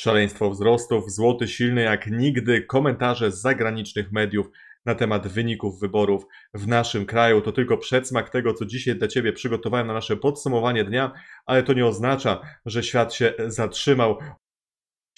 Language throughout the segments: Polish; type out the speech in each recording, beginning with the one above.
Szaleństwo wzrostów, złoty silny jak nigdy, komentarze z zagranicznych mediów na temat wyników wyborów w naszym kraju. To tylko przedsmak tego, co dzisiaj dla Ciebie przygotowałem na nasze podsumowanie dnia, ale to nie oznacza, że świat się zatrzymał.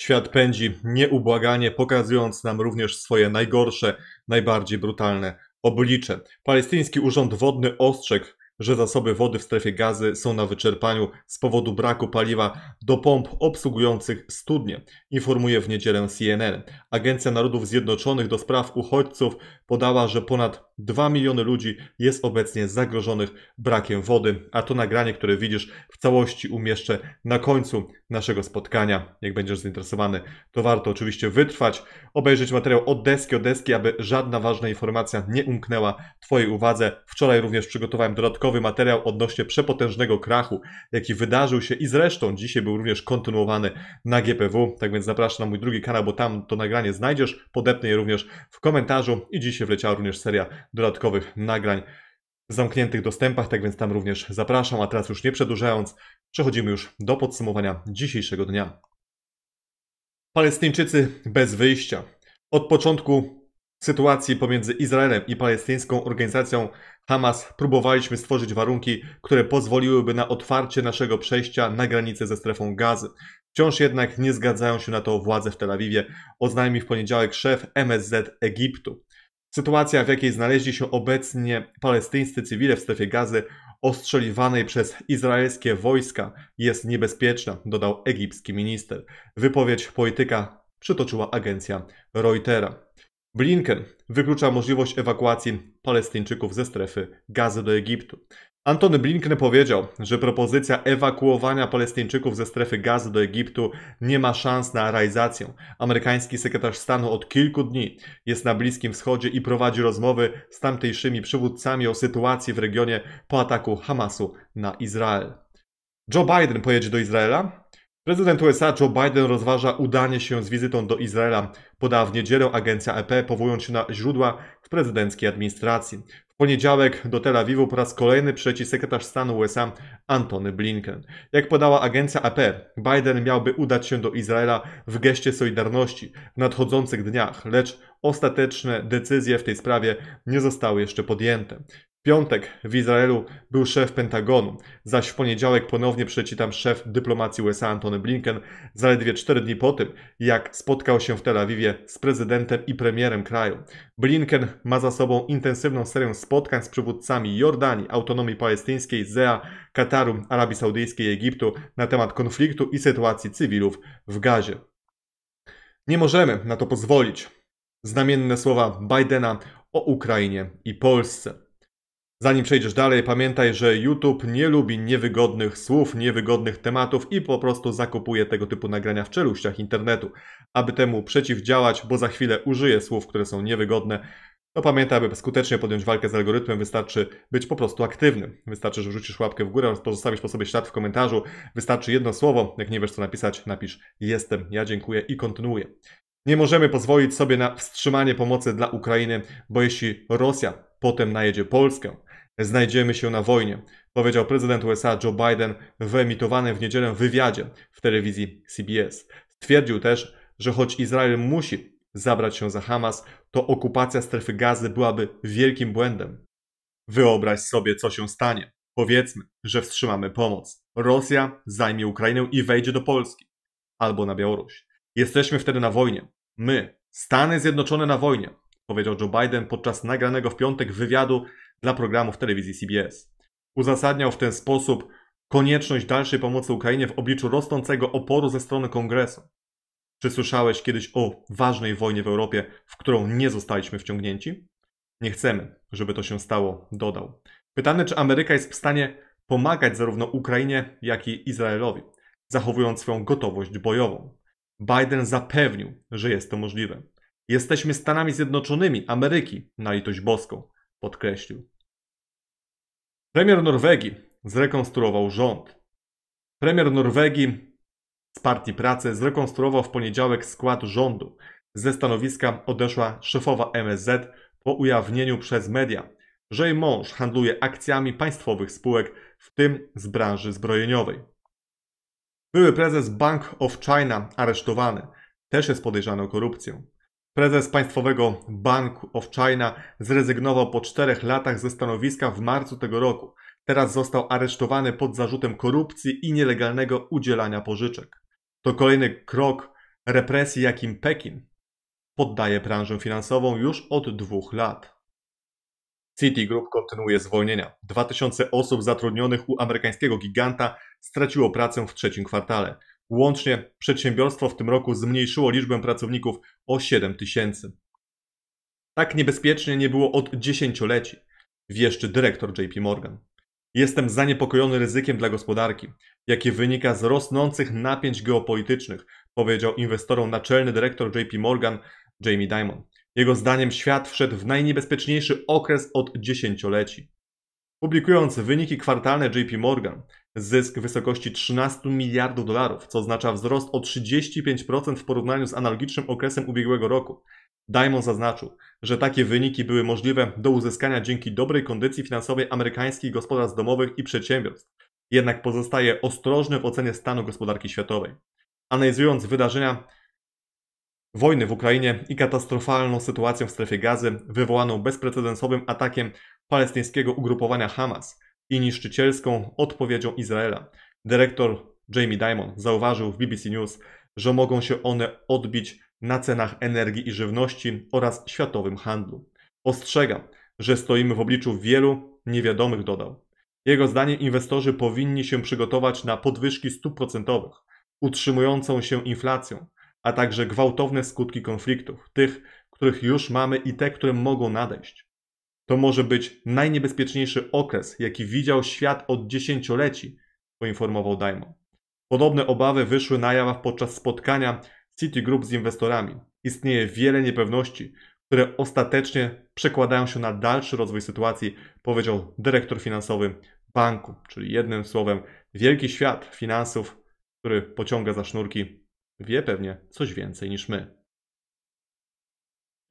Świat pędzi nieubłaganie, pokazując nam również swoje najgorsze, najbardziej brutalne oblicze. Palestyński Urząd Wodny ostrzegł że zasoby wody w strefie gazy są na wyczerpaniu z powodu braku paliwa do pomp obsługujących studnie, informuje w niedzielę CNN. Agencja Narodów Zjednoczonych do spraw uchodźców podała, że ponad 2 miliony ludzi jest obecnie zagrożonych brakiem wody, a to nagranie, które widzisz w całości umieszczę na końcu naszego spotkania. Jak będziesz zainteresowany, to warto oczywiście wytrwać, obejrzeć materiał od deski od deski, aby żadna ważna informacja nie umknęła Twojej uwadze. Wczoraj również przygotowałem dodatkowy materiał odnośnie przepotężnego krachu, jaki wydarzył się i zresztą dzisiaj był również kontynuowany na GPW. Tak więc zapraszam na mój drugi kanał, bo tam to nagranie znajdziesz. Podepnę je również w komentarzu i dzisiaj wleciała również seria dodatkowych nagrań zamkniętych dostępach, tak więc tam również zapraszam, a teraz już nie przedłużając, przechodzimy już do podsumowania dzisiejszego dnia. Palestyńczycy bez wyjścia. Od początku sytuacji pomiędzy Izraelem i palestyńską organizacją Hamas próbowaliśmy stworzyć warunki, które pozwoliłyby na otwarcie naszego przejścia na granicę ze strefą gazy. Wciąż jednak nie zgadzają się na to władze w Tel Awiwie, Oznajmił w poniedziałek szef MSZ Egiptu. Sytuacja, w jakiej znaleźli się obecnie palestyńscy cywile w strefie gazy ostrzeliwanej przez izraelskie wojska jest niebezpieczna, dodał egipski minister. Wypowiedź polityka przytoczyła agencja Reutera. Blinken wyklucza możliwość ewakuacji Palestyńczyków ze strefy gazy do Egiptu. Antony Blinken powiedział, że propozycja ewakuowania Palestyńczyków ze strefy gazy do Egiptu nie ma szans na realizację. Amerykański sekretarz stanu od kilku dni jest na Bliskim Wschodzie i prowadzi rozmowy z tamtejszymi przywódcami o sytuacji w regionie po ataku Hamasu na Izrael. Joe Biden pojedzie do Izraela, Prezydent USA Joe Biden rozważa udanie się z wizytą do Izraela. Podała w niedzielę agencja EP, powołując się na źródła w prezydenckiej administracji. W poniedziałek do Tel Awiwu po raz kolejny przyleci sekretarz stanu USA Antony Blinken. Jak podała agencja AP, Biden miałby udać się do Izraela w geście solidarności w nadchodzących dniach, lecz ostateczne decyzje w tej sprawie nie zostały jeszcze podjęte piątek w Izraelu był szef Pentagonu, zaś w poniedziałek ponownie przyleci tam szef dyplomacji USA Antony Blinken, zaledwie cztery dni po tym, jak spotkał się w Tel Awiwie z prezydentem i premierem kraju. Blinken ma za sobą intensywną serię spotkań z przywódcami Jordanii, Autonomii Palestyńskiej, ZEA, Kataru, Arabii Saudyjskiej i Egiptu na temat konfliktu i sytuacji cywilów w Gazie. Nie możemy na to pozwolić. Znamienne słowa Bidena o Ukrainie i Polsce. Zanim przejdziesz dalej, pamiętaj, że YouTube nie lubi niewygodnych słów, niewygodnych tematów i po prostu zakupuje tego typu nagrania w czeluściach internetu. Aby temu przeciwdziałać, bo za chwilę użyję słów, które są niewygodne, to pamiętaj, aby skutecznie podjąć walkę z algorytmem, wystarczy być po prostu aktywnym. Wystarczy, że wrzucisz łapkę w górę oraz pozostawisz po sobie ślad w komentarzu. Wystarczy jedno słowo. Jak nie wiesz, co napisać, napisz jestem, ja dziękuję i kontynuuję. Nie możemy pozwolić sobie na wstrzymanie pomocy dla Ukrainy, bo jeśli Rosja potem najedzie Polskę, znajdziemy się na wojnie, powiedział prezydent USA Joe Biden w emitowanym w niedzielę wywiadzie w telewizji CBS. Stwierdził też, że choć Izrael musi zabrać się za Hamas, to okupacja strefy gazy byłaby wielkim błędem. Wyobraź sobie, co się stanie. Powiedzmy, że wstrzymamy pomoc. Rosja zajmie Ukrainę i wejdzie do Polski albo na Białoruś. Jesteśmy wtedy na wojnie. My, Stany Zjednoczone na wojnie, powiedział Joe Biden podczas nagranego w piątek wywiadu dla programów telewizji CBS. Uzasadniał w ten sposób konieczność dalszej pomocy Ukrainie w obliczu rosnącego oporu ze strony Kongresu. Czy słyszałeś kiedyś o ważnej wojnie w Europie, w którą nie zostaliśmy wciągnięci? Nie chcemy, żeby to się stało, dodał. Pytany, czy Ameryka jest w stanie pomagać zarówno Ukrainie, jak i Izraelowi, zachowując swoją gotowość bojową. Biden zapewnił, że jest to możliwe. Jesteśmy Stanami Zjednoczonymi Ameryki, na litość boską, podkreślił. Premier Norwegii zrekonstruował rząd. Premier Norwegii z Partii Pracy zrekonstruował w poniedziałek skład rządu. Ze stanowiska odeszła szefowa MSZ po ujawnieniu przez media, że jej mąż handluje akcjami państwowych spółek, w tym z branży zbrojeniowej. Były prezes Bank of China aresztowany, też jest podejrzany o korupcję. Prezes Państwowego Bank of China zrezygnował po czterech latach ze stanowiska w marcu tego roku. Teraz został aresztowany pod zarzutem korupcji i nielegalnego udzielania pożyczek. To kolejny krok represji, jakim Pekin poddaje branżę finansową już od dwóch lat. Citigroup kontynuuje zwolnienia. 2000 osób zatrudnionych u amerykańskiego giganta straciło pracę w trzecim kwartale. Łącznie przedsiębiorstwo w tym roku zmniejszyło liczbę pracowników o 7 tysięcy. Tak niebezpiecznie nie było od dziesięcioleci, wieszczy dyrektor JP Morgan. Jestem zaniepokojony ryzykiem dla gospodarki, jakie wynika z rosnących napięć geopolitycznych, powiedział inwestorom naczelny dyrektor JP Morgan Jamie Dimon. Jego zdaniem świat wszedł w najniebezpieczniejszy okres od dziesięcioleci. Publikując wyniki kwartalne JP Morgan, zysk w wysokości 13 miliardów dolarów, co oznacza wzrost o 35% w porównaniu z analogicznym okresem ubiegłego roku. Diamond zaznaczył, że takie wyniki były możliwe do uzyskania dzięki dobrej kondycji finansowej amerykańskich gospodarstw domowych i przedsiębiorstw, jednak pozostaje ostrożny w ocenie stanu gospodarki światowej. Analizując wydarzenia wojny w Ukrainie i katastrofalną sytuację w strefie gazy wywołaną bezprecedensowym atakiem palestyńskiego ugrupowania Hamas i niszczycielską odpowiedzią Izraela. Dyrektor Jamie Dimon zauważył w BBC News, że mogą się one odbić na cenach energii i żywności oraz światowym handlu. Ostrzegam, że stoimy w obliczu wielu niewiadomych, dodał. Jego zdaniem inwestorzy powinni się przygotować na podwyżki stóp procentowych, utrzymującą się inflacją, a także gwałtowne skutki konfliktów, tych, których już mamy i te, które mogą nadejść. To może być najniebezpieczniejszy okres, jaki widział świat od dziesięcioleci, poinformował Diamond. Podobne obawy wyszły na jaw podczas spotkania Citigroup z inwestorami. Istnieje wiele niepewności, które ostatecznie przekładają się na dalszy rozwój sytuacji, powiedział dyrektor finansowy banku, czyli jednym słowem, wielki świat finansów, który pociąga za sznurki, wie pewnie coś więcej niż my.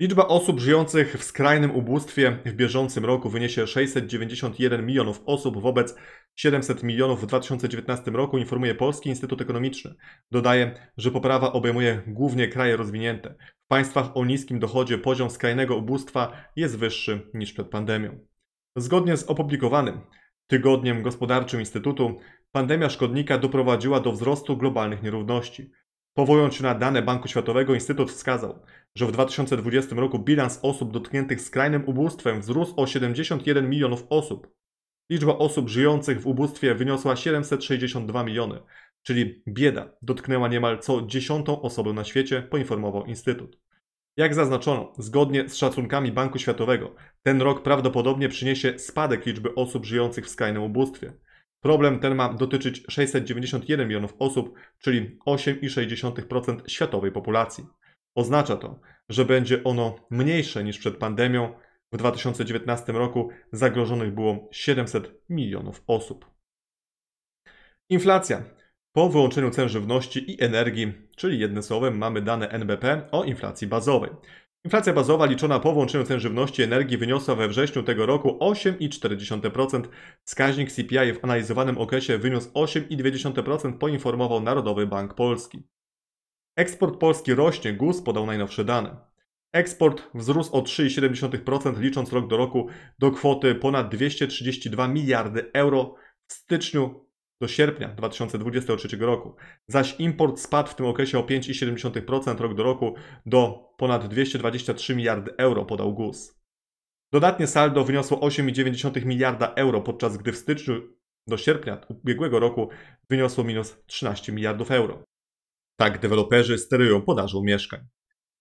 Liczba osób żyjących w skrajnym ubóstwie w bieżącym roku wyniesie 691 milionów osób wobec 700 milionów w 2019 roku, informuje Polski Instytut Ekonomiczny. Dodaje, że poprawa obejmuje głównie kraje rozwinięte. W państwach o niskim dochodzie poziom skrajnego ubóstwa jest wyższy niż przed pandemią. Zgodnie z opublikowanym tygodniem gospodarczym Instytutu, pandemia szkodnika doprowadziła do wzrostu globalnych nierówności. Powołując się na dane Banku Światowego, Instytut wskazał, że w 2020 roku bilans osób dotkniętych skrajnym ubóstwem wzrósł o 71 milionów osób. Liczba osób żyjących w ubóstwie wyniosła 762 miliony, czyli bieda dotknęła niemal co dziesiątą osobę na świecie, poinformował Instytut. Jak zaznaczono, zgodnie z szacunkami Banku Światowego, ten rok prawdopodobnie przyniesie spadek liczby osób żyjących w skrajnym ubóstwie. Problem ten ma dotyczyć 691 milionów osób, czyli 8,6% światowej populacji. Oznacza to, że będzie ono mniejsze niż przed pandemią. W 2019 roku zagrożonych było 700 milionów osób. Inflacja. Po wyłączeniu cen żywności i energii, czyli jednym słowem, mamy dane NBP o inflacji bazowej. Inflacja bazowa liczona po włączeniu cen żywności i energii wyniosła we wrześniu tego roku 8,4%. Wskaźnik CPI w analizowanym okresie wyniósł 8,2%, poinformował Narodowy Bank Polski. Eksport Polski rośnie, GUS podał najnowsze dane. Eksport wzrósł o 3,7% licząc rok do roku do kwoty ponad 232 miliardy euro w styczniu do sierpnia 2023 roku, zaś import spadł w tym okresie o 5,7% rok do roku do ponad 223 miliardy euro, podał GUS. Dodatnie saldo wyniosło 8,9 miliarda euro, podczas gdy w styczniu do sierpnia ubiegłego roku wyniosło minus 13 miliardów euro. Tak deweloperzy sterują podażą mieszkań.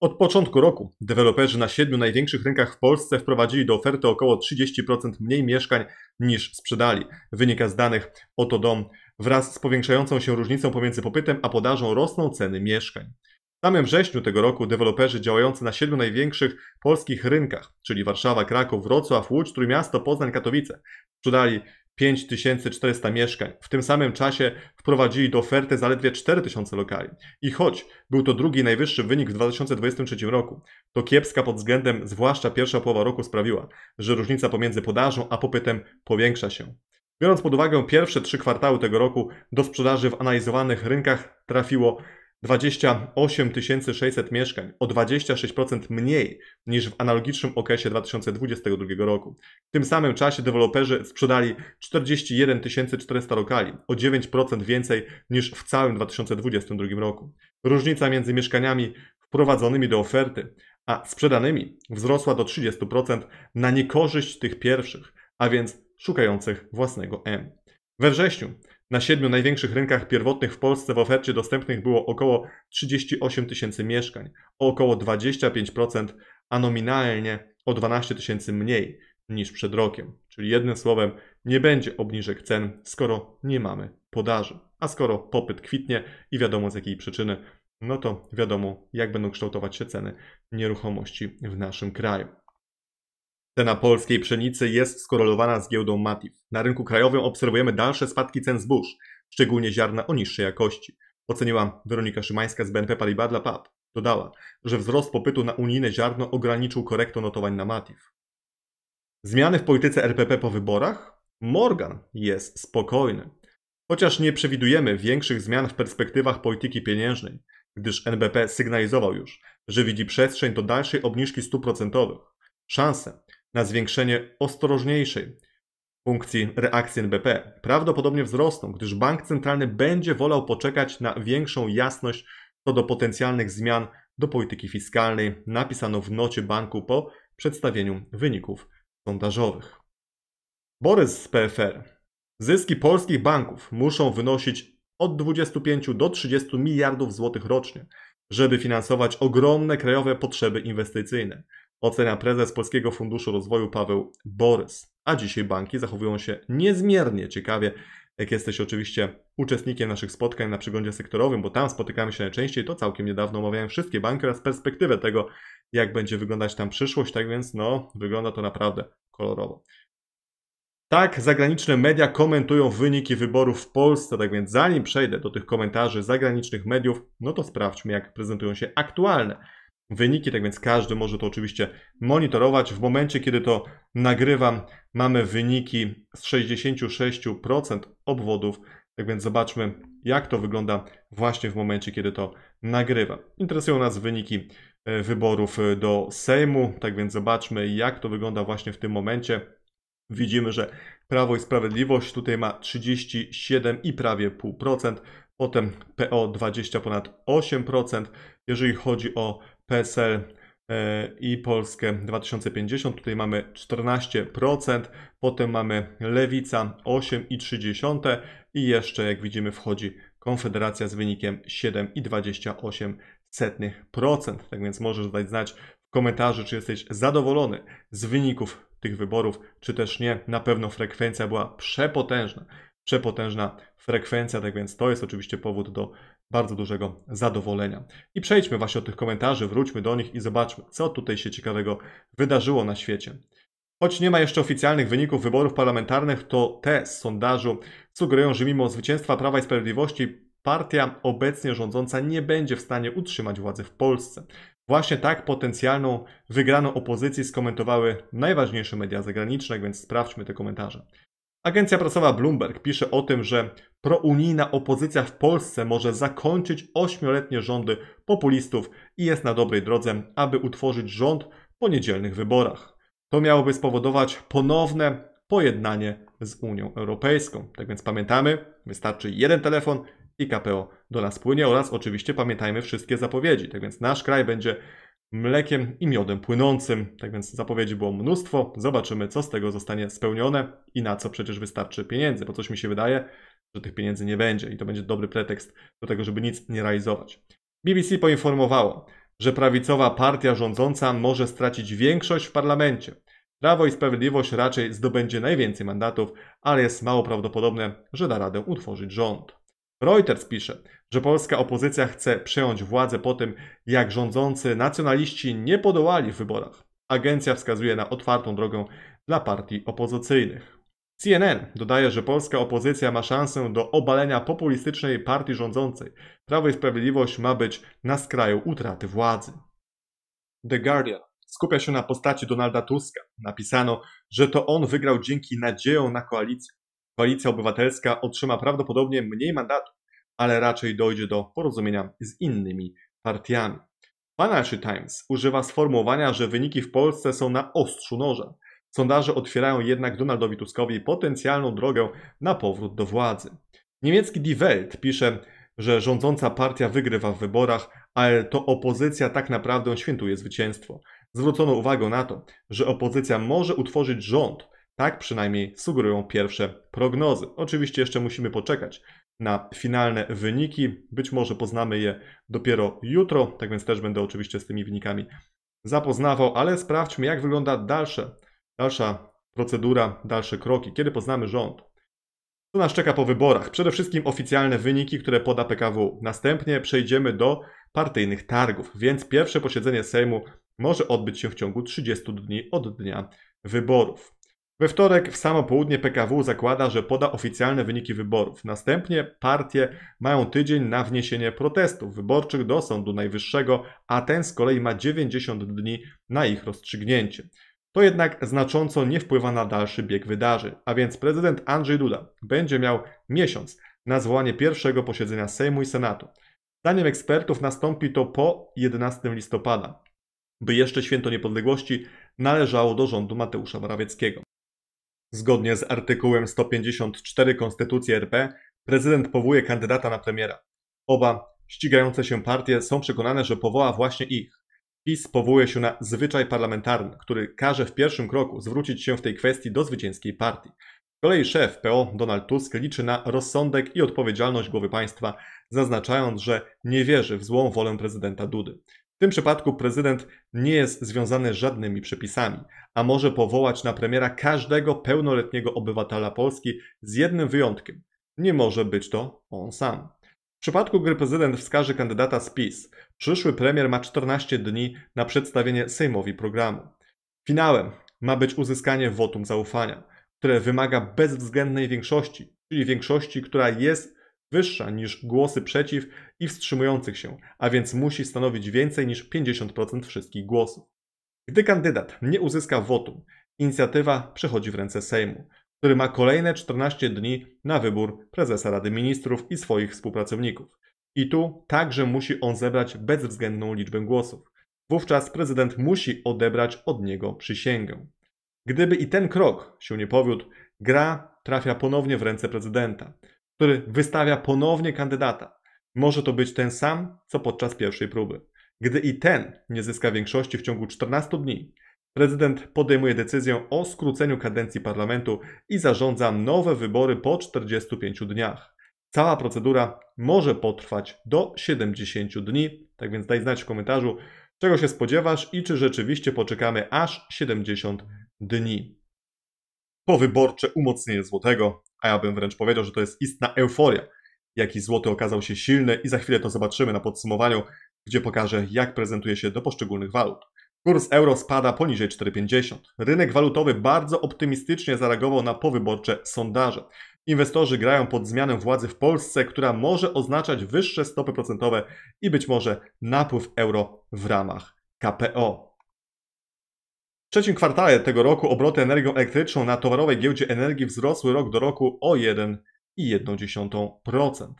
Od początku roku deweloperzy na siedmiu największych rynkach w Polsce wprowadzili do oferty około 30% mniej mieszkań niż sprzedali. Wynika z danych Oto Dom. Wraz z powiększającą się różnicą pomiędzy popytem a podażą rosną ceny mieszkań. W samym wrześniu tego roku deweloperzy działający na siedmiu największych polskich rynkach, czyli Warszawa, Kraków, Wrocław, Łódź, Trójmiasto, Poznań, Katowice, sprzedali 5400 mieszkań. W tym samym czasie wprowadzili do oferty zaledwie 4000 lokali. I choć był to drugi najwyższy wynik w 2023 roku, to kiepska pod względem zwłaszcza pierwsza połowa roku sprawiła, że różnica pomiędzy podażą a popytem powiększa się. Biorąc pod uwagę pierwsze trzy kwartały tego roku, do sprzedaży w analizowanych rynkach trafiło 28 600 mieszkań, o 26% mniej niż w analogicznym okresie 2022 roku. W tym samym czasie deweloperzy sprzedali 41 400 lokali, o 9% więcej niż w całym 2022 roku. Różnica między mieszkaniami wprowadzonymi do oferty a sprzedanymi wzrosła do 30% na niekorzyść tych pierwszych, a więc szukających własnego M. We wrześniu na siedmiu największych rynkach pierwotnych w Polsce w ofercie dostępnych było około 38 tysięcy mieszkań, o około 25%, a nominalnie o 12 tysięcy mniej niż przed rokiem. Czyli jednym słowem, nie będzie obniżek cen, skoro nie mamy podaży. A skoro popyt kwitnie i wiadomo z jakiej przyczyny, no to wiadomo, jak będą kształtować się ceny nieruchomości w naszym kraju. Cena polskiej pszenicy jest skorelowana z giełdą Matif. Na rynku krajowym obserwujemy dalsze spadki cen zbóż, szczególnie ziarna o niższej jakości. Oceniła Weronika Szymańska z BNP Paribas dla PAP. Dodała, że wzrost popytu na unijne ziarno ograniczył korektę notowań na Matif. Zmiany w polityce RPP po wyborach? Morgan jest spokojny. Chociaż nie przewidujemy większych zmian w perspektywach polityki pieniężnej, gdyż NBP sygnalizował już, że widzi przestrzeń do dalszej obniżki stóp procentowych. Szanse, na zwiększenie ostrożniejszej funkcji reakcji NBP prawdopodobnie wzrosną, gdyż bank centralny będzie wolał poczekać na większą jasność co do potencjalnych zmian do polityki fiskalnej, napisano w nocie banku po przedstawieniu wyników sondażowych. Borys z PFR. Zyski polskich banków muszą wynosić od 25 do 30 miliardów złotych rocznie, żeby finansować ogromne krajowe potrzeby inwestycyjne. Ocenia prezes Polskiego Funduszu Rozwoju Paweł Borys. A dzisiaj banki zachowują się niezmiernie ciekawie. Jak jesteś oczywiście uczestnikiem naszych spotkań na przeglądzie sektorowym, bo tam spotykamy się najczęściej, to całkiem niedawno omawiałem wszystkie banki oraz perspektywę tego, jak będzie wyglądać tam przyszłość. Tak więc, no, wygląda to naprawdę kolorowo. Tak, zagraniczne media komentują wyniki wyborów w Polsce, tak więc zanim przejdę do tych komentarzy zagranicznych mediów, no to sprawdźmy, jak prezentują się aktualne wyniki, tak więc każdy może to oczywiście monitorować. W momencie, kiedy to nagrywam, mamy wyniki z 66% obwodów, tak więc zobaczmy, jak to wygląda właśnie w momencie, kiedy to nagrywam. Interesują nas wyniki e, wyborów e, do Sejmu, tak więc zobaczmy, jak to wygląda właśnie w tym momencie. Widzimy, że Prawo i Sprawiedliwość tutaj ma 37 i prawie pół procent, potem PO 20 ponad 8%. Jeżeli chodzi o PSL e, i Polskę 2050. Tutaj mamy 14%, potem mamy Lewica 8,3% i jeszcze jak widzimy wchodzi Konfederacja z wynikiem 7,28%. Tak więc możesz dać znać w komentarzu, czy jesteś zadowolony z wyników tych wyborów, czy też nie. Na pewno frekwencja była przepotężna. Przepotężna frekwencja, tak więc to jest oczywiście powód do bardzo dużego zadowolenia. I przejdźmy właśnie od tych komentarzy, wróćmy do nich i zobaczmy, co tutaj się ciekawego wydarzyło na świecie. Choć nie ma jeszcze oficjalnych wyników wyborów parlamentarnych, to te z sondażu sugerują, że mimo zwycięstwa Prawa i Sprawiedliwości partia obecnie rządząca nie będzie w stanie utrzymać władzy w Polsce. Właśnie tak potencjalną wygraną opozycji skomentowały najważniejsze media zagraniczne, więc sprawdźmy te komentarze. Agencja prasowa Bloomberg pisze o tym, że prounijna opozycja w Polsce może zakończyć ośmioletnie rządy populistów i jest na dobrej drodze, aby utworzyć rząd po niedzielnych wyborach. To miałoby spowodować ponowne pojednanie z Unią Europejską. Tak więc pamiętamy, wystarczy jeden telefon i KPO do nas płynie oraz oczywiście pamiętajmy wszystkie zapowiedzi. Tak więc nasz kraj będzie mlekiem i miodem płynącym. Tak więc zapowiedzi było mnóstwo. Zobaczymy, co z tego zostanie spełnione i na co przecież wystarczy pieniędzy, bo coś mi się wydaje, że tych pieniędzy nie będzie i to będzie dobry pretekst do tego, żeby nic nie realizować. BBC poinformowało, że prawicowa partia rządząca może stracić większość w parlamencie. Prawo i Sprawiedliwość raczej zdobędzie najwięcej mandatów, ale jest mało prawdopodobne, że da radę utworzyć rząd. Reuters pisze, że polska opozycja chce przejąć władzę po tym, jak rządzący nacjonaliści nie podołali w wyborach. Agencja wskazuje na otwartą drogę dla partii opozycyjnych. CNN dodaje, że polska opozycja ma szansę do obalenia populistycznej partii rządzącej. Prawo i Sprawiedliwość ma być na skraju utraty władzy. The Guardian skupia się na postaci Donalda Tuska. Napisano, że to on wygrał dzięki nadzieją na koalicję koalicja obywatelska otrzyma prawdopodobnie mniej mandatów, ale raczej dojdzie do porozumienia z innymi partiami. Financial Times używa sformułowania, że wyniki w Polsce są na ostrzu noża. Sondaże otwierają jednak Donaldowi Tuskowi potencjalną drogę na powrót do władzy. Niemiecki Die Welt pisze, że rządząca partia wygrywa w wyborach, ale to opozycja tak naprawdę świętuje zwycięstwo. Zwrócono uwagę na to, że opozycja może utworzyć rząd, tak przynajmniej sugerują pierwsze prognozy. Oczywiście jeszcze musimy poczekać na finalne wyniki. Być może poznamy je dopiero jutro, tak więc też będę oczywiście z tymi wynikami zapoznawał, ale sprawdźmy jak wygląda dalsze, dalsza procedura, dalsze kroki, kiedy poznamy rząd. Co nas czeka po wyborach? Przede wszystkim oficjalne wyniki, które poda PKW. Następnie przejdziemy do partyjnych targów, więc pierwsze posiedzenie Sejmu może odbyć się w ciągu 30 dni od dnia wyborów. We wtorek w samo południe PKW zakłada, że poda oficjalne wyniki wyborów. Następnie partie mają tydzień na wniesienie protestów wyborczych do Sądu Najwyższego, a ten z kolei ma 90 dni na ich rozstrzygnięcie. To jednak znacząco nie wpływa na dalszy bieg wydarzeń, a więc prezydent Andrzej Duda będzie miał miesiąc na zwołanie pierwszego posiedzenia Sejmu i Senatu. Zdaniem ekspertów nastąpi to po 11 listopada, by jeszcze święto niepodległości należało do rządu Mateusza Morawieckiego. Zgodnie z artykułem 154 Konstytucji RP prezydent powołuje kandydata na premiera. Oba ścigające się partie są przekonane, że powoła właśnie ich. PiS powołuje się na zwyczaj parlamentarny, który każe w pierwszym kroku zwrócić się w tej kwestii do zwycięskiej partii. Z kolei szef PO Donald Tusk liczy na rozsądek i odpowiedzialność głowy państwa, zaznaczając, że nie wierzy w złą wolę prezydenta Dudy. W tym przypadku prezydent nie jest związany żadnymi przepisami, a może powołać na premiera każdego pełnoletniego obywatela Polski z jednym wyjątkiem. Nie może być to on sam. W przypadku, gdy prezydent wskaże kandydata z PiS, przyszły premier ma 14 dni na przedstawienie Sejmowi programu. Finałem ma być uzyskanie wotum zaufania, które wymaga bezwzględnej większości, czyli większości, która jest wyższa niż głosy przeciw i wstrzymujących się, a więc musi stanowić więcej niż 50% wszystkich głosów. Gdy kandydat nie uzyska wotum, inicjatywa przechodzi w ręce Sejmu, który ma kolejne 14 dni na wybór prezesa Rady Ministrów i swoich współpracowników. I tu także musi on zebrać bezwzględną liczbę głosów. Wówczas prezydent musi odebrać od niego przysięgę. Gdyby i ten krok się nie powiódł, gra trafia ponownie w ręce prezydenta który wystawia ponownie kandydata. Może to być ten sam, co podczas pierwszej próby. Gdy i ten nie zyska większości w ciągu 14 dni, prezydent podejmuje decyzję o skróceniu kadencji parlamentu i zarządza nowe wybory po 45 dniach. Cała procedura może potrwać do 70 dni, tak więc daj znać w komentarzu, czego się spodziewasz i czy rzeczywiście poczekamy aż 70 dni. Powyborcze umocnienie złotego a ja bym wręcz powiedział, że to jest istna euforia, jaki złoty okazał się silny i za chwilę to zobaczymy na podsumowaniu, gdzie pokażę jak prezentuje się do poszczególnych walut. Kurs euro spada poniżej 4,50. Rynek walutowy bardzo optymistycznie zareagował na powyborcze sondaże. Inwestorzy grają pod zmianę władzy w Polsce, która może oznaczać wyższe stopy procentowe i być może napływ euro w ramach KPO. W trzecim kwartale tego roku obroty energią elektryczną na towarowej giełdzie energii wzrosły rok do roku o 1,1%.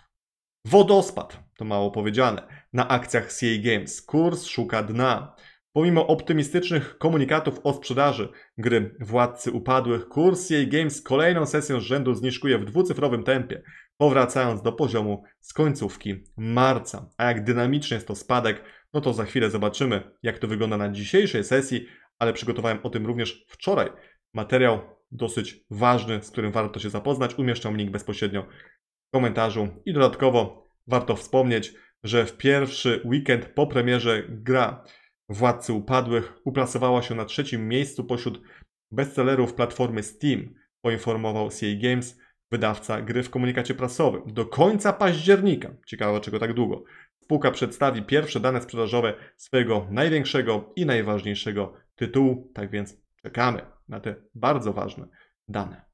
Wodospad, to mało powiedziane, na akcjach CA Games. Kurs szuka dna. Pomimo optymistycznych komunikatów o sprzedaży gry Władcy Upadłych, kurs CA Games kolejną sesję z rzędu zniżkuje w dwucyfrowym tempie, powracając do poziomu z końcówki marca. A jak dynamiczny jest to spadek, no to za chwilę zobaczymy, jak to wygląda na dzisiejszej sesji, ale przygotowałem o tym również wczoraj materiał dosyć ważny, z którym warto się zapoznać. Umieszczam link bezpośrednio w komentarzu. I dodatkowo warto wspomnieć, że w pierwszy weekend po premierze gra Władcy Upadłych uplasowała się na trzecim miejscu pośród bestsellerów platformy Steam, poinformował CA Games, wydawca gry w komunikacie prasowym. Do końca października, ciekawe dlaczego tak długo, spółka przedstawi pierwsze dane sprzedażowe swojego największego i najważniejszego tytułu. Tak więc czekamy na te bardzo ważne dane.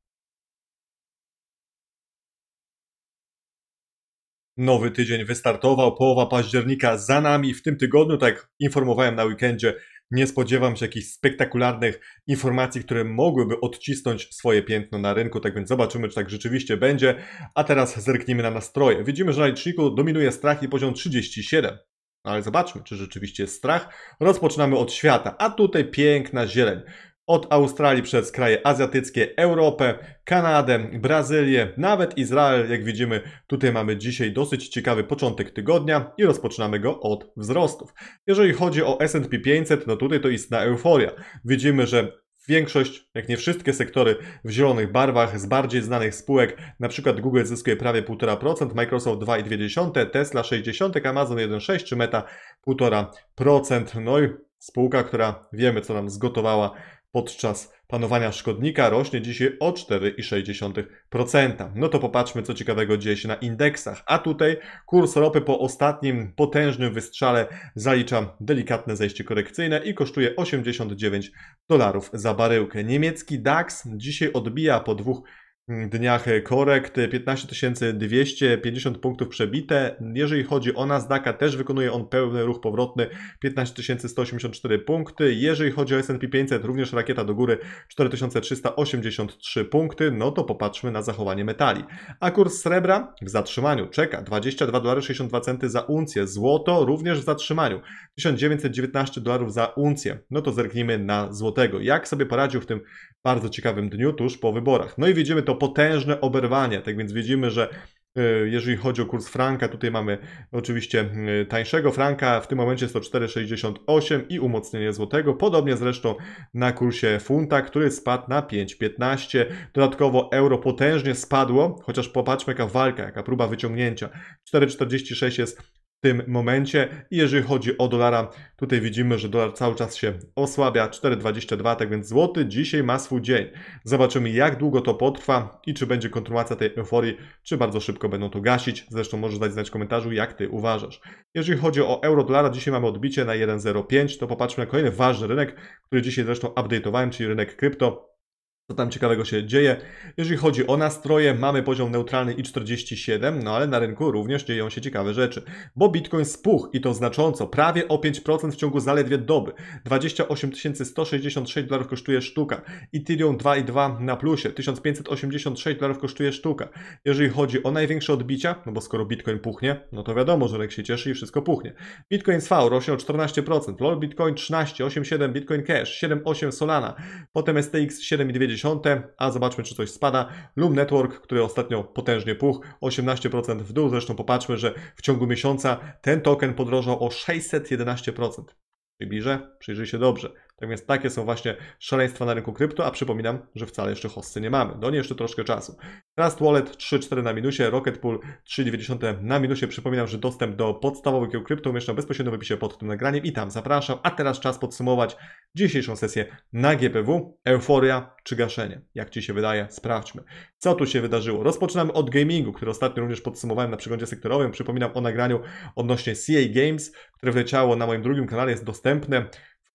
Nowy tydzień wystartował, połowa października za nami. W tym tygodniu, tak informowałem na weekendzie, nie spodziewam się jakichś spektakularnych informacji, które mogłyby odcisnąć swoje piętno na rynku, tak więc zobaczymy, czy tak rzeczywiście będzie. A teraz zerknijmy na nastroje. Widzimy, że na liczniku dominuje strach i poziom 37. No ale zobaczmy, czy rzeczywiście jest strach. Rozpoczynamy od świata, a tutaj piękna zieleń. Od Australii przez kraje azjatyckie, Europę, Kanadę, Brazylię, nawet Izrael. Jak widzimy, tutaj mamy dzisiaj dosyć ciekawy początek tygodnia i rozpoczynamy go od wzrostów. Jeżeli chodzi o S&P 500, no tutaj to istna euforia. Widzimy, że Większość, jak nie wszystkie sektory w zielonych barwach z bardziej znanych spółek, np. Google zyskuje prawie 1,5%, Microsoft 2,2%, Tesla 60%, Amazon 1,6% czy Meta 1,5%. No i spółka, która wiemy co nam zgotowała podczas panowania szkodnika rośnie dzisiaj o 4,6%. No to popatrzmy, co ciekawego dzieje się na indeksach. A tutaj kurs ropy po ostatnim potężnym wystrzale zalicza delikatne zejście korekcyjne i kosztuje 89 dolarów za baryłkę. Niemiecki DAX dzisiaj odbija po dwóch dniach korekt, 15 250 punktów przebite. Jeżeli chodzi o Nasdaqa, też wykonuje on pełny ruch powrotny, 15 184 punkty. Jeżeli chodzi o S&P 500, również rakieta do góry, 4383 punkty. No to popatrzmy na zachowanie metali. A kurs srebra w zatrzymaniu czeka 22 dolary 62 centy za uncję. Złoto również w zatrzymaniu 1919 dolarów za uncję. No to zerknijmy na złotego. Jak sobie poradził w tym bardzo ciekawym dniu tuż po wyborach. No i widzimy to potężne oberwanie. Tak więc widzimy, że e, jeżeli chodzi o kurs franka, tutaj mamy oczywiście tańszego franka, w tym momencie 104,68 i umocnienie złotego. Podobnie zresztą na kursie funta, który spadł na 5,15. Dodatkowo euro potężnie spadło, chociaż popatrzmy jaka walka, jaka próba wyciągnięcia. 4,46 jest tym momencie. Jeżeli chodzi o dolara, tutaj widzimy, że dolar cały czas się osłabia 4,22, tak więc złoty dzisiaj ma swój dzień. Zobaczymy jak długo to potrwa i czy będzie kontynuacja tej euforii, czy bardzo szybko będą to gasić. Zresztą możesz dać znać w komentarzu jak ty uważasz. Jeżeli chodzi o euro dolara, dzisiaj mamy odbicie na 1,05, to popatrzmy na kolejny ważny rynek, który dzisiaj zresztą update'owałem, czyli rynek krypto co tam ciekawego się dzieje. Jeżeli chodzi o nastroje, mamy poziom neutralny i 47, no ale na rynku również dzieją się ciekawe rzeczy, bo Bitcoin spuch i to znacząco, prawie o 5% w ciągu zaledwie doby. 28 166 dolarów kosztuje sztuka. Ethereum 2,2 na plusie, 1586 dolarów kosztuje sztuka. Jeżeli chodzi o największe odbicia, no bo skoro Bitcoin puchnie, no to wiadomo, że rynek się cieszy i wszystko puchnie. Bitcoin SV rośnie o 14%, LOL Bitcoin 13, 8,7 Bitcoin Cash, 7,8 Solana, potem STX 7,9 a zobaczmy, czy coś spada. Loom Network, który ostatnio potężnie puch, 18% w dół. Zresztą popatrzmy, że w ciągu miesiąca ten token podrożał o 611%. Przybliżę? Przyjrzyj się dobrze. Tak więc takie są właśnie szaleństwa na rynku krypto, a przypominam, że wcale jeszcze hossy nie mamy. Do no niej jeszcze troszkę czasu. Trust Wallet 3,4 na minusie, Rocket Pool 3,90 na minusie. Przypominam, że dostęp do podstawowych kieł krypto umieszczam bezpośrednio w opisie pod tym nagraniem i tam zapraszam. A teraz czas podsumować dzisiejszą sesję na GPW. Euforia czy gaszenie? Jak Ci się wydaje? Sprawdźmy. Co tu się wydarzyło? Rozpoczynamy od gamingu, który ostatnio również podsumowałem na przeglądzie sektorowym. Przypominam o nagraniu odnośnie CA Games, które wleciało na moim drugim kanale, jest dostępne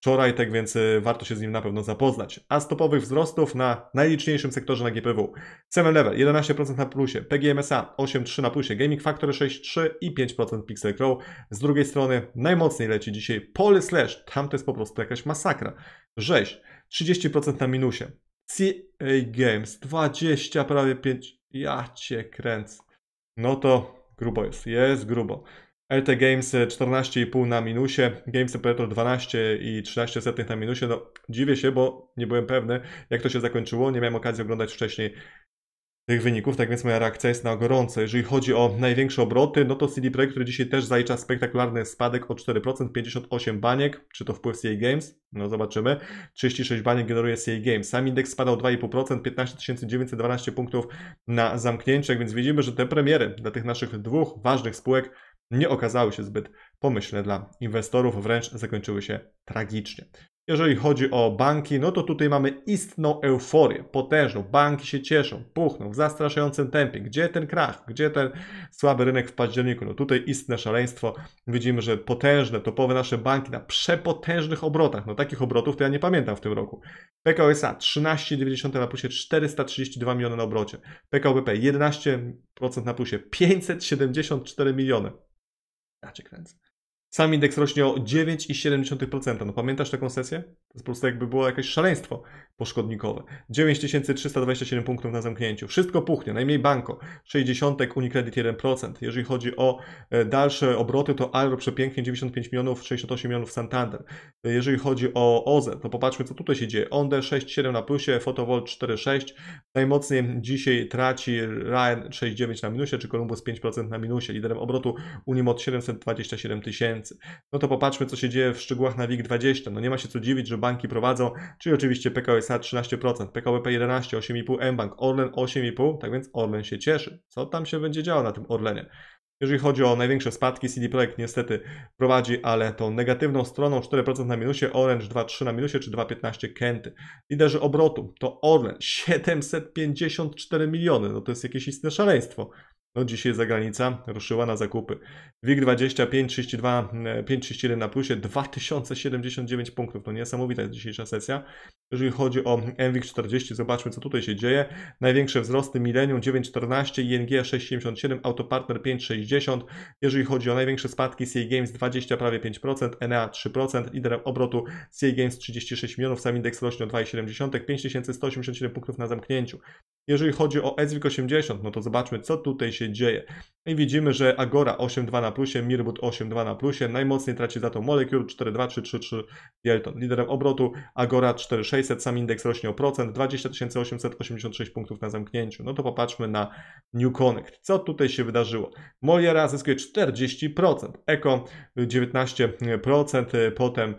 wczoraj, tak więc y, warto się z nim na pewno zapoznać. A stopowych wzrostów na najliczniejszym sektorze na GPW. 7 Level 11% na plusie, PGMSA 8,3 na plusie, Gaming Factory 6,3 i 5% Pixel Crow. Z drugiej strony najmocniej leci dzisiaj Poly Slash, tam to jest po prostu jakaś masakra. Rzeź 30% na minusie, CA Games 20, prawie 5, ja cię kręcę. No to grubo jest, jest grubo. LT Games 14,5 e, na minusie, Games Temperature 12 i 13 setnych na minusie. No, dziwię się, bo nie byłem pewny, jak to się zakończyło. Nie miałem okazji oglądać wcześniej tych wyników, tak więc moja reakcja jest na gorąco. Jeżeli chodzi o największe obroty, no to CD Projekt, który dzisiaj też zalicza spektakularny spadek o 4%, 58 baniek, czy to wpływ CA Games? No zobaczymy. 36 baniek generuje CA Games. Sam indeks spadał 2,5%, 15 912 punktów na zamknięciach, więc widzimy, że te premiery dla tych naszych dwóch ważnych spółek nie okazały się zbyt pomyślne dla inwestorów, wręcz zakończyły się tragicznie. Jeżeli chodzi o banki, no to tutaj mamy istną euforię, potężną. Banki się cieszą, puchną w zastraszającym tempie. Gdzie ten krach? Gdzie ten słaby rynek w październiku? No tutaj istne szaleństwo. Widzimy, że potężne, topowe nasze banki na przepotężnych obrotach. No takich obrotów to ja nie pamiętam w tym roku. PKO SA 13,90 na plusie 432 miliony na obrocie. PKO BP 11% na plusie 574 miliony. Ja cię kręcę. Sam indeks rośnie o 9,7%. No pamiętasz taką sesję? To jest po prostu jakby było jakieś szaleństwo poszkodnikowe. 9327 punktów na zamknięciu. Wszystko puchnie, najmniej banko. 60 Unicredit 1%. Jeżeli chodzi o e, dalsze obroty, to Alro przepięknie 95 milionów, 68 milionów Santander. Jeżeli chodzi o OZE, to popatrzmy co tutaj się dzieje. Onde 6,7 na plusie, Fotowol 4,6. Najmocniej dzisiaj traci Ryan 6,9 na minusie, czy Columbus 5% na minusie. Liderem obrotu od 727 tysięcy. No to popatrzmy co się dzieje w szczegółach na WIG 20. No nie ma się co dziwić, że banki prowadzą, czyli oczywiście PKO SA 13%, PKBP 11, 8,5, mBank, Orlen 8,5, tak więc Orlen się cieszy. Co tam się będzie działo na tym Orlenie? Jeżeli chodzi o największe spadki, CD Projekt niestety prowadzi, ale tą negatywną stroną 4% na minusie, Orange 2,3 na minusie czy 2,15 Kenty. Liderzy obrotu to Orlen 754 miliony, no to jest jakieś istne szaleństwo. No dzisiaj zagranica ruszyła na zakupy. WIG20 5,31 e, na plusie, 2079 punktów. to no, niesamowita jest dzisiejsza sesja. Jeżeli chodzi o MWIG40, zobaczmy co tutaj się dzieje. Największe wzrosty Millennium 9,14, ING 6,77, Autopartner 5,60. Jeżeli chodzi o największe spadki, CA Games 20 prawie 5%, Enea 3%, liderem obrotu CA Games 36 milionów, sam indeks rośnie o 2,7, 5187 punktów na zamknięciu. Jeżeli chodzi o EZWIK 80, no to zobaczmy, co tutaj się dzieje. I widzimy, że Agora 8.2 na plusie, Mirbut 8.2 na plusie, najmocniej traci za to Molecule 4.2.3.3.3 Bielton. Liderem obrotu Agora 4.600, sam indeks rośnie o procent, 20 886 punktów na zamknięciu. No to popatrzmy na New Connect. Co tutaj się wydarzyło? Moliera zyskuje 40%, Eco 19%, potem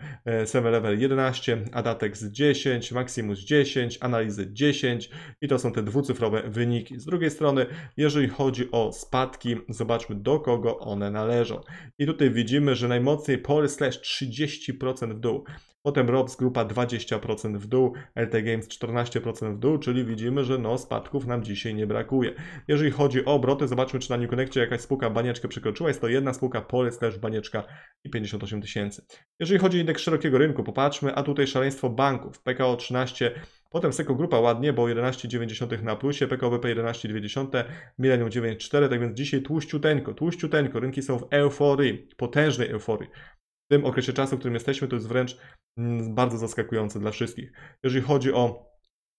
7 Level 11, Adatex 10, Maximus 10, Analizy 10 i to są te dwa dwucyfrowe wyniki. Z drugiej strony, jeżeli chodzi o spadki, zobaczmy do kogo one należą. I tutaj widzimy, że najmocniej Pory 30% w dół. Potem Robs grupa 20% w dół, LT Games 14% w dół, czyli widzimy, że no spadków nam dzisiaj nie brakuje. Jeżeli chodzi o obroty, zobaczmy czy na New Connectie jakaś spółka banieczkę przekroczyła. Jest to jedna spółka, Polec też banieczka i 58 tysięcy. Jeżeli chodzi o indeks szerokiego rynku, popatrzmy, a tutaj szaleństwo banków, PKO 13, Potem Seko Grupa ładnie, bo 11,9 na plusie, PKO PKBP 11,2, Millennium 9,4, tak więc dzisiaj tłuściuteńko, tłuściuteńko, rynki są w euforii, potężnej euforii w tym okresie czasu, w którym jesteśmy, to jest wręcz mm, bardzo zaskakujące dla wszystkich. Jeżeli chodzi o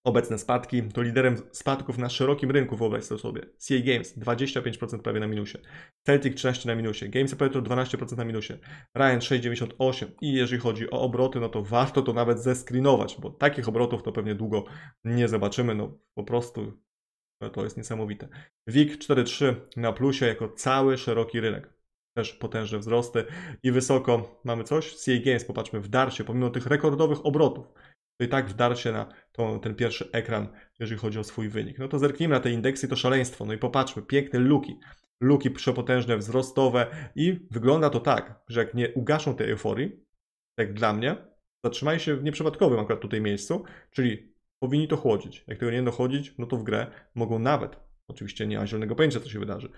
obecne spadki, to liderem spadków na szerokim rynku, wyobraź sobie, CA Games 25% prawie na minusie, Celtic 13% na minusie, Games Operator 12% na minusie, Ryan 6,98% i jeżeli chodzi o obroty, no to warto to nawet zescreenować, bo takich obrotów to pewnie długo nie zobaczymy, no po prostu no, to jest niesamowite. WIG 4,3 na plusie jako cały szeroki rynek też potężne wzrosty i wysoko mamy coś. CA Games, popatrzmy, w darcie, pomimo tych rekordowych obrotów, to i tak w darcie na ten pierwszy ekran, jeżeli chodzi o swój wynik. No to zerknijmy na te indeksy, to szaleństwo. No i popatrzmy, piękne luki. Luki przepotężne, wzrostowe i wygląda to tak, że jak nie ugaszą tej euforii, tak dla mnie, zatrzymaj się w nieprzypadkowym akurat tutaj miejscu, czyli powinni to chłodzić. Jak tego nie dochodzić, no to w grę mogą nawet, oczywiście nie ma zielonego pojęcia, co się wydarzy,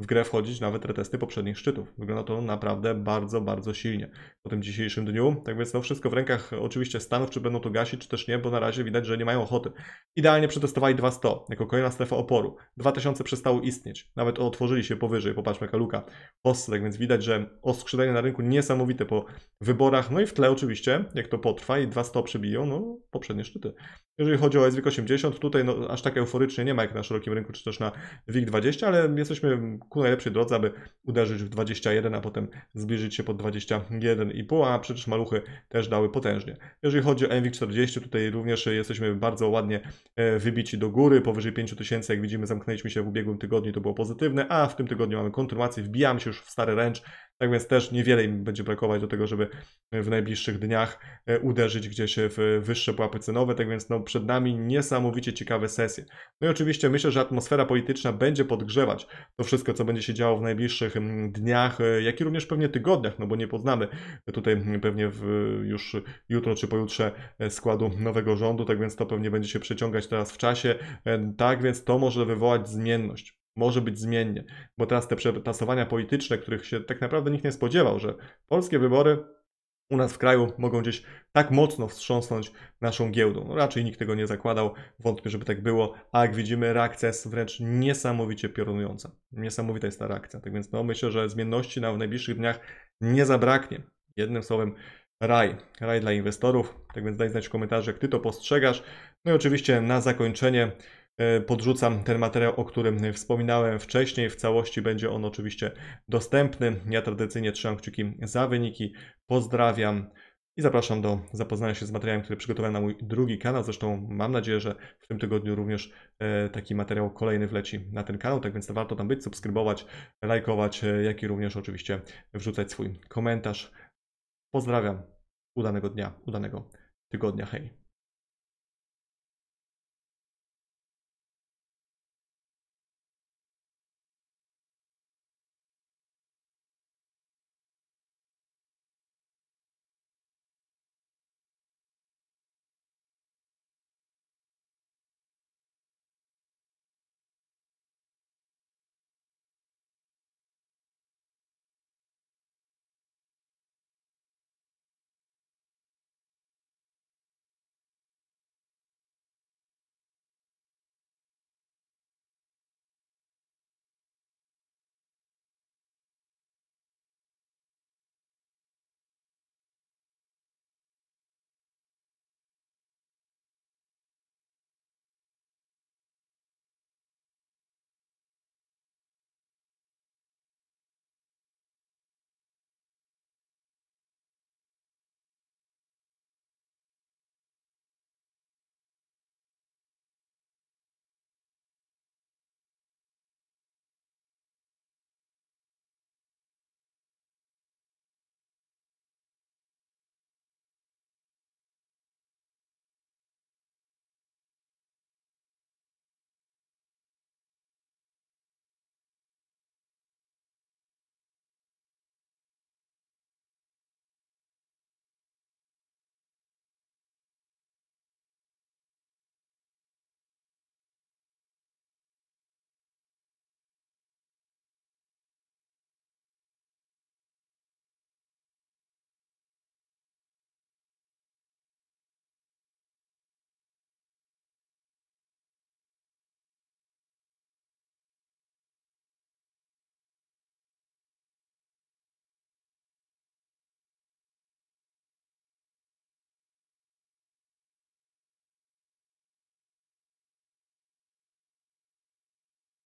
w grę wchodzić nawet retesty poprzednich szczytów. Wygląda to naprawdę bardzo, bardzo silnie po tym dzisiejszym dniu. Tak więc no wszystko w rękach oczywiście Stanów, czy będą to gasić, czy też nie, bo na razie widać, że nie mają ochoty. Idealnie przetestowali 200 jako kolejna strefa oporu. 2000 przestało istnieć. Nawet otworzyli się powyżej, popatrzmy jaka luka. tak więc widać, że oskrzydlenie na rynku niesamowite po wyborach. No i w tle oczywiście, jak to potrwa i 200 przebiją, no poprzednie szczyty. Jeżeli chodzi o SWIG80, tutaj no, aż tak euforycznie nie ma jak na szerokim rynku, czy też na WIG20, ale jesteśmy ku najlepszej drodze, aby uderzyć w 21, a potem zbliżyć się pod 21,5, a przecież maluchy też dały potężnie. Jeżeli chodzi o MWIG40, tutaj również jesteśmy bardzo ładnie e, wybici do góry, powyżej 5000, jak widzimy zamknęliśmy się w ubiegłym tygodniu, to było pozytywne, a w tym tygodniu mamy kontynuację, wbijamy się już w stary ręcz, tak więc też niewiele im będzie brakować do tego, żeby e, w najbliższych dniach e, uderzyć gdzieś w e, wyższe pułapy cenowe. Tak więc no, przed nami niesamowicie ciekawe sesje. No i oczywiście myślę, że atmosfera polityczna będzie podgrzewać to wszystko, co będzie się działo w najbliższych dniach, jak i również pewnie tygodniach, no bo nie poznamy tutaj pewnie już jutro czy pojutrze składu nowego rządu. Tak więc to pewnie będzie się przeciągać teraz w czasie. Tak więc to może wywołać zmienność może być zmiennie, bo teraz te przetasowania polityczne, których się tak naprawdę nikt nie spodziewał, że polskie wybory u nas w kraju mogą gdzieś tak mocno wstrząsnąć naszą giełdą. No raczej nikt tego nie zakładał, wątpię, żeby tak było, a jak widzimy, reakcja jest wręcz niesamowicie piorunująca. Niesamowita jest ta reakcja, tak więc no, myślę, że zmienności na w najbliższych dniach nie zabraknie. Jednym słowem, raj, raj dla inwestorów, tak więc daj znać w komentarzach, jak Ty to postrzegasz. No i oczywiście na zakończenie E, podrzucam ten materiał, o którym wspominałem wcześniej. W całości będzie on oczywiście dostępny. Ja tradycyjnie trzymam kciuki za wyniki. Pozdrawiam. I zapraszam do zapoznania się z materiałem, który przygotowałem na mój drugi kanał. Zresztą mam nadzieję, że w tym tygodniu również e, taki materiał kolejny wleci na ten kanał. Tak więc warto tam być, subskrybować, lajkować, e, jak i również oczywiście wrzucać swój komentarz. Pozdrawiam. Udanego dnia, udanego tygodnia. Hej.